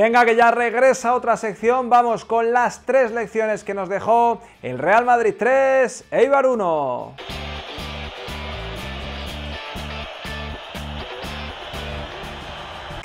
Venga, que ya regresa otra sección. Vamos con las tres lecciones que nos dejó el Real Madrid 3, Eibar 1.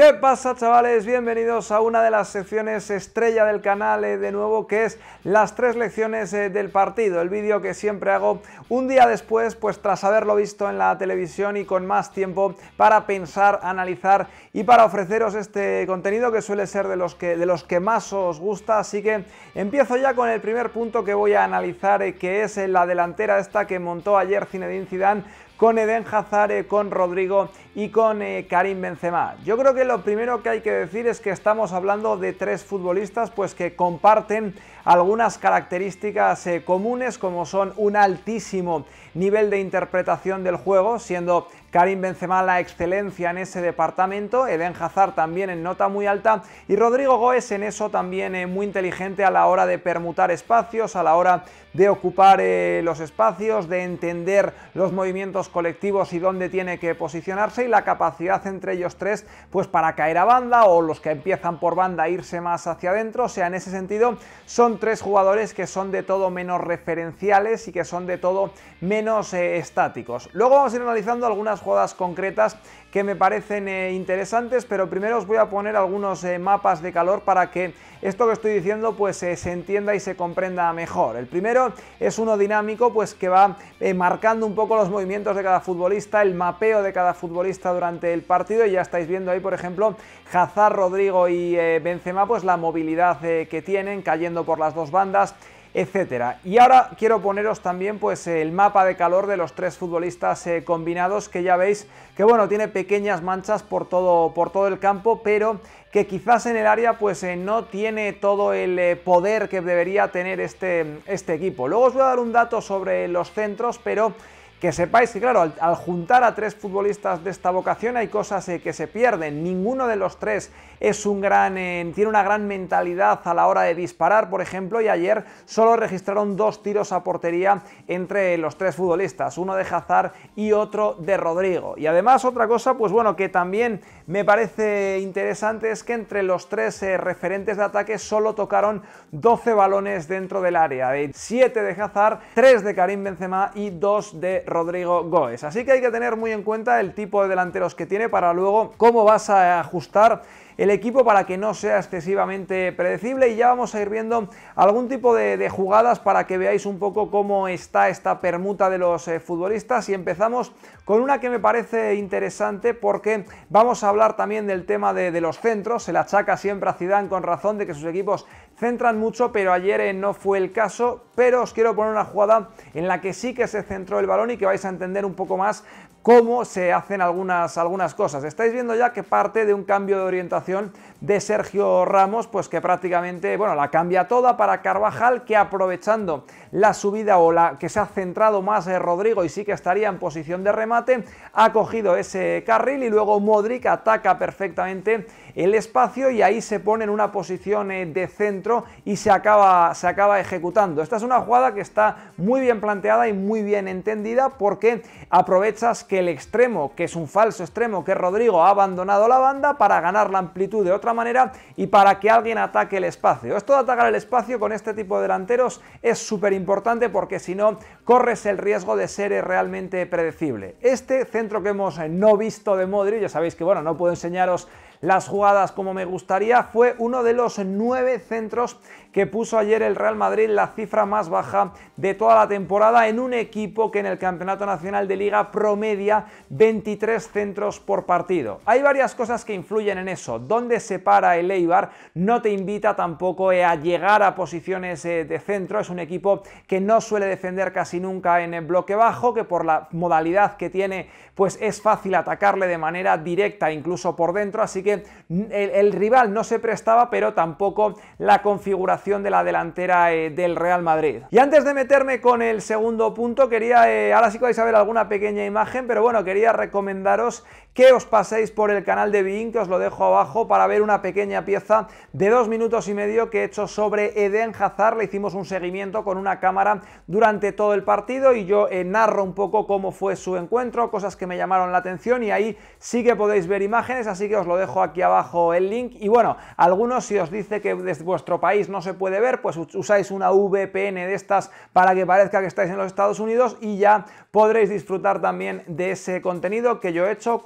¿Qué pasa chavales? Bienvenidos a una de las secciones estrella del canal eh, de nuevo que es las tres lecciones eh, del partido, el vídeo que siempre hago un día después pues tras haberlo visto en la televisión y con más tiempo para pensar, analizar y para ofreceros este contenido que suele ser de los que, de los que más os gusta, así que empiezo ya con el primer punto que voy a analizar eh, que es la delantera esta que montó ayer Zinedine Zidane con Eden Hazard, eh, con Rodrigo y con eh, Karim Benzema. Yo creo que lo primero que hay que decir es que estamos hablando de tres futbolistas pues que comparten algunas características eh, comunes como son un altísimo nivel de interpretación del juego, siendo Karim Benzema la excelencia en ese departamento, Eden Hazard también en nota muy alta y Rodrigo Goes en eso también eh, muy inteligente a la hora de permutar espacios, a la hora de ocupar eh, los espacios, de entender los movimientos colectivos y dónde tiene que posicionarse y la capacidad entre ellos tres pues para caer a banda o los que empiezan por banda irse más hacia adentro, o sea, en ese sentido son tres jugadores que son de todo menos referenciales y que son de todo menos eh, estáticos. Luego vamos a ir analizando algunas concretas que me parecen eh, interesantes, pero primero os voy a poner algunos eh, mapas de calor para que esto que estoy diciendo pues eh, se entienda y se comprenda mejor. El primero es uno dinámico pues que va marcando un poco los movimientos de cada futbolista, el mapeo de cada futbolista durante el partido y ya estáis viendo ahí por ejemplo Hazard, Rodrigo y Benzema pues la movilidad que tienen cayendo por las dos bandas, etcétera. Y ahora quiero poneros también pues el mapa de calor de los tres futbolistas eh, combinados que ya veis que bueno, tiene pequeñas manchas por todo, por todo el campo, pero que quizás en el área pues eh, no tiene todo el eh, poder que debería tener este, este equipo. Luego os voy a dar un dato sobre los centros, pero que sepáis que, claro, al, juntar a tres futbolistas de esta vocación hay cosas eh, que se pierden. Ninguno de los tres es un gran, eh, tiene una gran mentalidad a la hora de disparar, por ejemplo, y ayer solo registraron dos tiros a portería entre los tres futbolistas, uno de Hazard y otro de Rodrigo. Y además otra cosa, pues bueno, que también me parece interesante es que entre los tres eh, referentes de ataque solo tocaron 12 balones dentro del área, 7 de Hazard, 3 de Karim Benzema y 2 de Rodrigo Goes. Así que hay que tener muy en cuenta el tipo de delanteros que tiene para luego cómo vas a ajustar el equipo para que no sea excesivamente predecible y ya vamos a ir viendo algún tipo de, jugadas para que veáis un poco cómo está esta permuta de los eh, futbolistas y empezamos con una que me parece interesante porque vamos a hablar también del tema de, los centros, se la achaca siempre a Zidane con razón de que sus equipos centran mucho, pero ayer eh, no fue el caso. Pero os quiero poner una jugada en la que sí que se centró el balón y que vais a entender un poco más cómo se hacen algunas, algunas cosas. Estáis viendo ya que parte de un cambio de orientación de Sergio Ramos, pues que prácticamente, bueno, la cambia toda para Carvajal, que aprovechando la subida o la que se ha centrado más en eh, Rodrigo y sí que estaría en posición de remate, ha cogido ese carril y luego Modric ataca perfectamente el espacio y ahí se pone en una posición eh, de centro y se acaba, se acaba ejecutando. Esta es una jugada que está muy bien planteada y muy bien entendida porque aprovechas que el extremo, que es un falso extremo, que Rodrigo, ha abandonado la banda para ganar la amplitud de otra manera y para que alguien ataque el espacio. Esto de atacar el espacio con este tipo de delanteros es súper importante porque si no, corres el riesgo de ser realmente predecible. Este centro que hemos eh, no visto de Modri ya sabéis que bueno, no puedo enseñaros las jugadas como me gustaría, fue uno de los nueve centros que puso ayer el Real Madrid, la cifra más baja de toda la temporada en un equipo que en el Campeonato Nacional de Liga promedio 23 centros por partido. Hay varias cosas que influyen en eso. donde se para el Eibar no te invita tampoco eh, a llegar a posiciones eh, de centro. Es un equipo que no suele defender casi nunca en el bloque bajo, que por la modalidad que tiene pues es fácil atacarle de manera directa, incluso por dentro. Así que mm, el, rival no se prestaba, pero tampoco la configuración de la delantera eh, del Real Madrid. Y antes de meterme con el segundo punto, quería, ahora sí que vais a ver alguna pequeña imagen, pero bueno, quería recomendaros que os paséis por el canal de Bing, que os lo dejo abajo, para ver una pequeña pieza de dos minutos y medio que he hecho sobre Eden Hazard. Le hicimos un seguimiento con una cámara durante todo el partido y yo eh, narro un poco cómo fue su encuentro, cosas que me llamaron la atención y ahí sí que podéis ver imágenes, así que os lo dejo aquí abajo el link. Y bueno, algunos si os dice que desde vuestro país no se puede ver, pues usáis una VPN de estas para que parezca que estáis en los Estados Unidos y ya podréis disfrutar también de ese contenido que yo he hecho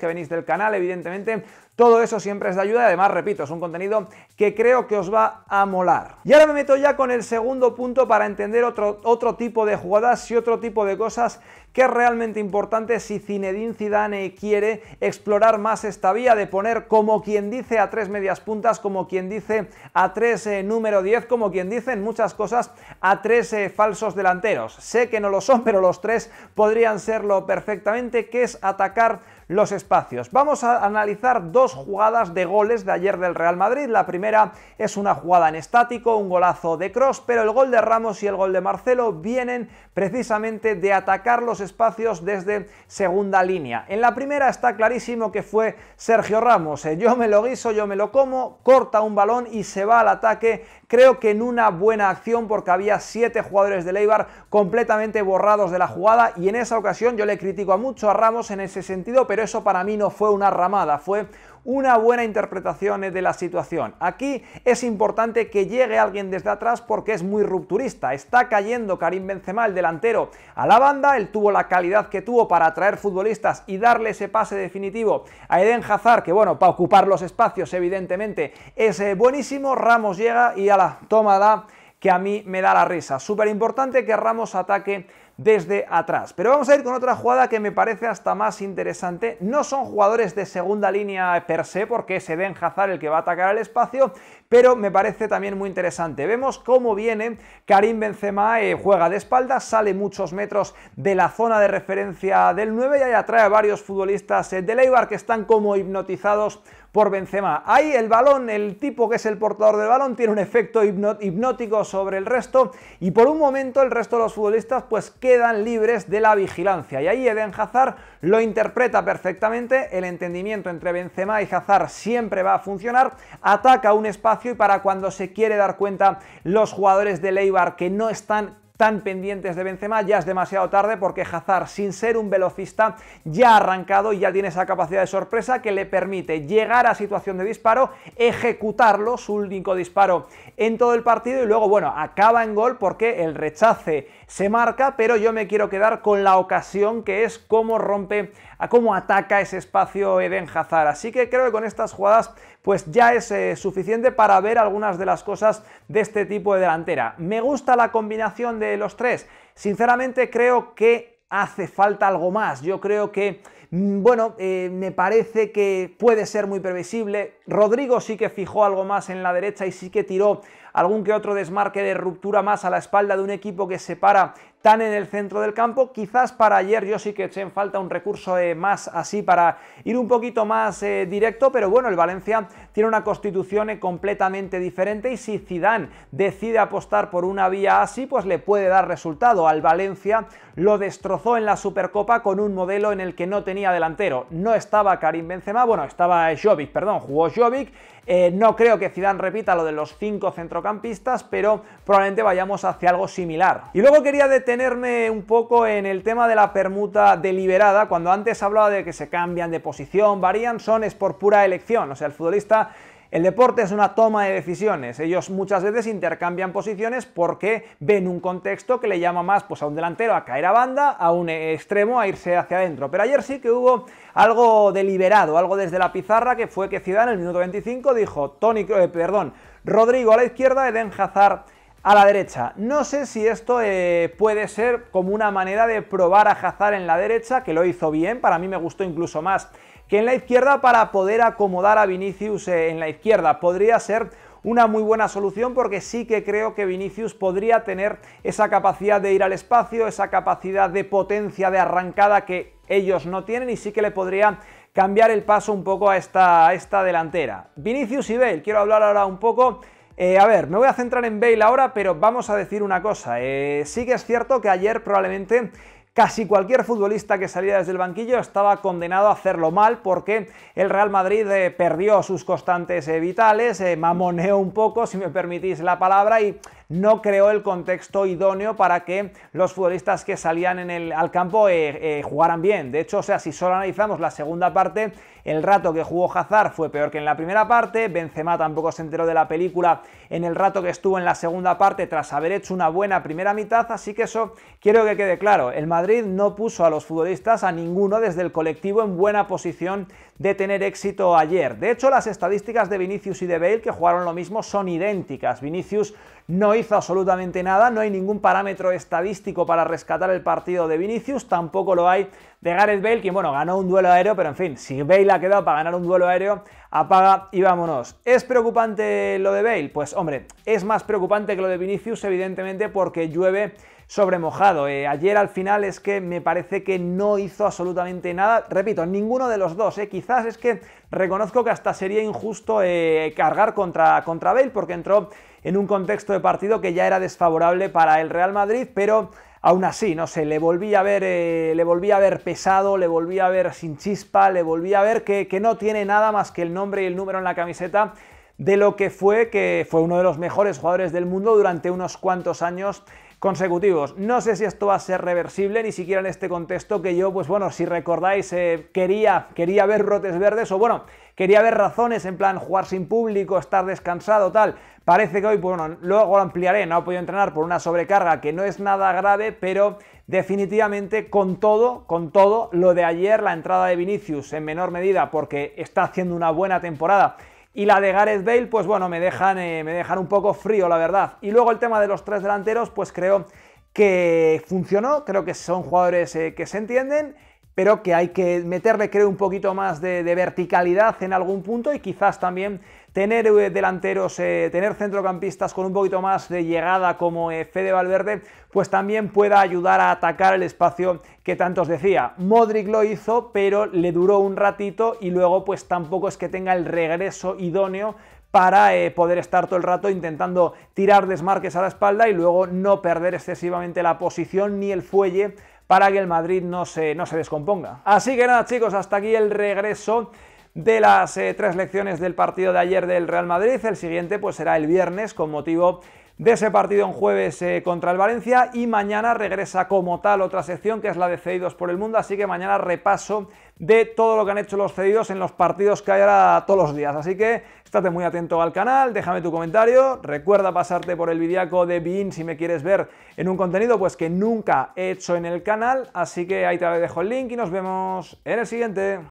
que venís del canal, evidentemente. Todo eso siempre es de ayuda y además, repito, es un contenido que creo que os va a molar. Y ahora me meto ya con el segundo punto para entender otro, otro tipo de jugadas y otro tipo de cosas que es realmente importante si Zinedine Zidane quiere explorar más esta vía de poner como quien dice a tres medias puntas, como quien dice a tres eh, número 10, como quien dicen muchas cosas a tres eh, falsos delanteros. Sé que no lo son, pero los tres podrían serlo perfectamente, que es atacar los espacios. Vamos a analizar dos jugadas de goles de ayer del Real Madrid. La primera es una jugada en estático, un golazo de cross, pero el gol de Ramos y el gol de Marcelo vienen precisamente de atacar los espacios desde segunda línea. En la primera está clarísimo que fue Sergio Ramos. Eh, yo me lo guiso, yo me lo como, corta un balón y se va al ataque. Creo que en una buena acción porque había siete jugadores de Leibar completamente borrados de la jugada y en esa ocasión yo le critico a mucho a Ramos en ese sentido, pero eso para mí no fue una ramada, fue una buena interpretación de la situación. Aquí es importante que llegue alguien desde atrás porque es muy rupturista. Está cayendo Karim Benzema, el delantero, a la banda. Él tuvo la calidad que tuvo para atraer futbolistas y darle ese pase definitivo a Eden Hazard, que bueno, para ocupar los espacios evidentemente es eh, buenísimo. Ramos llega y a la tomada que a mí me da la risa. Súper importante que Ramos ataque desde atrás. Pero vamos a ir con otra jugada que me parece hasta más interesante. No son jugadores de segunda línea per se, porque se ven jazar el que va a atacar el espacio, pero me parece también muy interesante. Vemos cómo viene Karim Benzema, eh, juega de espaldas, sale muchos metros de la zona de referencia del 9 y ahí atrae a varios futbolistas eh, de Leibar que están como hipnotizados por Benzema. Ahí el balón, el tipo que es el portador del balón, tiene un efecto hipnótico sobre el resto y por un momento el resto de los futbolistas pues quedan libres de la vigilancia. Y ahí Eden Hazard lo interpreta perfectamente, el entendimiento entre Benzema y Hazard siempre va a funcionar, ataca un espacio y para cuando se quiere dar cuenta los jugadores de Leibar que no están tan pendientes de Benzema, ya es demasiado tarde porque Hazard, sin ser un velocista, ya ha arrancado y ya tiene esa capacidad de sorpresa que le permite llegar a situación de disparo, ejecutarlo, su único disparo en todo el partido y luego, bueno, acaba en gol porque el rechace se marca, pero yo me quiero quedar con la ocasión que es cómo rompe, cómo ataca ese espacio Eden Hazard. Así que creo que con estas jugadas pues ya es eh, suficiente para ver algunas de las cosas de este tipo de delantera. Me gusta la combinación de los tres. Sinceramente creo que hace falta algo más. Yo creo que mm, bueno, eh, me parece que puede ser muy previsible. Rodrigo sí que fijó algo más en la derecha y sí que tiró algún que otro desmarque de ruptura más a la espalda de un equipo que se para tan en el centro del campo. Quizás para ayer yo sí que echen en falta un recurso eh, más así para ir un poquito más eh, directo, pero bueno, el Valencia tiene una constitución eh, completamente diferente y si Zidane decide apostar por una vía así, pues le puede dar resultado. Al Valencia lo destrozó en la Supercopa con un modelo en el que no tenía delantero. No estaba Karim Benzema, bueno, estaba Jovic, perdón, jugó Jovic eh, no creo que Zidane repita lo de los cinco centrocampistas, pero probablemente vayamos hacia algo similar. Y luego quería detenerme un poco en el tema de la permuta deliberada, cuando antes hablaba de que se cambian de posición, varían, son es por pura elección, o sea, el futbolista el deporte es una toma de decisiones. Ellos muchas veces intercambian posiciones porque ven un contexto que le llama más pues, a un delantero a caer a banda, a un extremo a irse hacia adentro. Pero ayer sí que hubo algo deliberado, algo desde la pizarra, que fue que Ciudad en el minuto 25 dijo Tony, eh, perdón, Rodrigo a la izquierda, Eden Hazard a la derecha. No sé si esto eh, puede ser como una manera de probar a Hazard en la derecha, que lo hizo bien, para mí me gustó incluso más que en la izquierda para poder acomodar a Vinicius eh, en la izquierda. Podría ser una muy buena solución porque sí que creo que Vinicius podría tener esa capacidad de ir al espacio, esa capacidad de potencia, de arrancada que ellos no tienen y sí que le podría cambiar el paso un poco a esta, esta delantera. Vinicius y Bale, quiero hablar ahora un poco... Eh, a ver, me voy a centrar en Bale ahora, pero vamos a decir una cosa. Eh, sí que es cierto que ayer probablemente Casi cualquier futbolista que salía desde el banquillo estaba condenado a hacerlo mal porque el Real Madrid eh, perdió sus constantes eh, vitales, eh, mamoneó un poco, si me permitís la palabra, y no creó el contexto idóneo para que los futbolistas que salían al campo eh, eh, jugaran bien. De hecho, si solo analizamos la segunda parte, el rato que jugó Hazard fue peor que en la primera parte, Benzema tampoco se enteró de la película en el rato que estuvo en la segunda parte tras haber hecho una buena primera mitad, así que eso quiero que quede claro. El Madrid no puso a los futbolistas, a ninguno desde el colectivo, en buena posición de tener éxito ayer. De hecho, las estadísticas de Vinicius y de Bale, que jugaron lo mismo, son idénticas. Vinicius no hizo absolutamente nada, no hay ningún parámetro estadístico para rescatar el partido de Vinicius, tampoco lo hay de Gareth Bale, quien bueno, ganó un duelo aéreo, pero en fin, si Bale ha quedado para ganar un duelo aéreo, apaga y vámonos. ¿Es preocupante lo de Bale? Pues hombre, es más preocupante que lo de Vinicius, evidentemente, porque llueve sobre mojado. Eh, ayer al final es que me parece que no hizo absolutamente nada, repito, ninguno de los dos. Eh. Quizás es que reconozco que hasta sería injusto eh, cargar contra, contra Bale porque entró en un contexto de partido que ya era desfavorable para el Real Madrid, pero aún así, no sé, le volví a ver, le a ver pesado, le volví a ver sin chispa, le volví a ver que, que, no tiene nada más que el nombre y el número en la camiseta de lo que fue, que fue uno de los mejores jugadores del mundo durante unos cuantos años consecutivos. No sé si esto va a ser reversible, ni siquiera en este contexto que yo, pues bueno, si recordáis, eh, quería, quería ver rotes verdes o bueno, quería ver razones en plan jugar sin público, estar descansado, tal. Parece que hoy, pues bueno, luego lo ampliaré, no ha podido entrenar por una sobrecarga que no es nada grave, pero definitivamente con todo, con todo, lo de ayer, la entrada de Vinicius en menor medida porque está haciendo una buena temporada y la de Gareth Bale, pues bueno, me dejan, eh, me dejan un poco frío, la verdad. Y luego el tema de los tres delanteros, pues creo que funcionó, creo que son jugadores eh, que se entienden pero que hay que meterle, creo, un poquito más de, verticalidad en algún punto y quizás también tener eh, delanteros, eh, tener centrocampistas con un poquito más de llegada como eh, Fede Valverde, pues también pueda ayudar a atacar el espacio que tanto os decía. Modric lo hizo, pero le duró un ratito y luego pues tampoco es que tenga el regreso idóneo para poder estar todo el rato intentando tirar desmarques a la espalda y luego no perder excesivamente la posición ni el fuelle para que el Madrid no se, no se descomponga. Así que nada chicos, hasta aquí el regreso de las eh, tres lecciones del partido de ayer del Real Madrid. El siguiente pues será el viernes con motivo de ese partido en jueves eh, contra el Valencia y mañana regresa como tal otra sección que es la de cedidos por el mundo, así que mañana repaso de todo lo que han hecho los cedidos en los partidos que hay ahora todos los días, así que estate muy atento al canal, déjame tu comentario, recuerda pasarte por el vidiaco de Bean si me quieres ver en un contenido pues que nunca he hecho en el canal, así que ahí te dejo el link y nos vemos en el siguiente.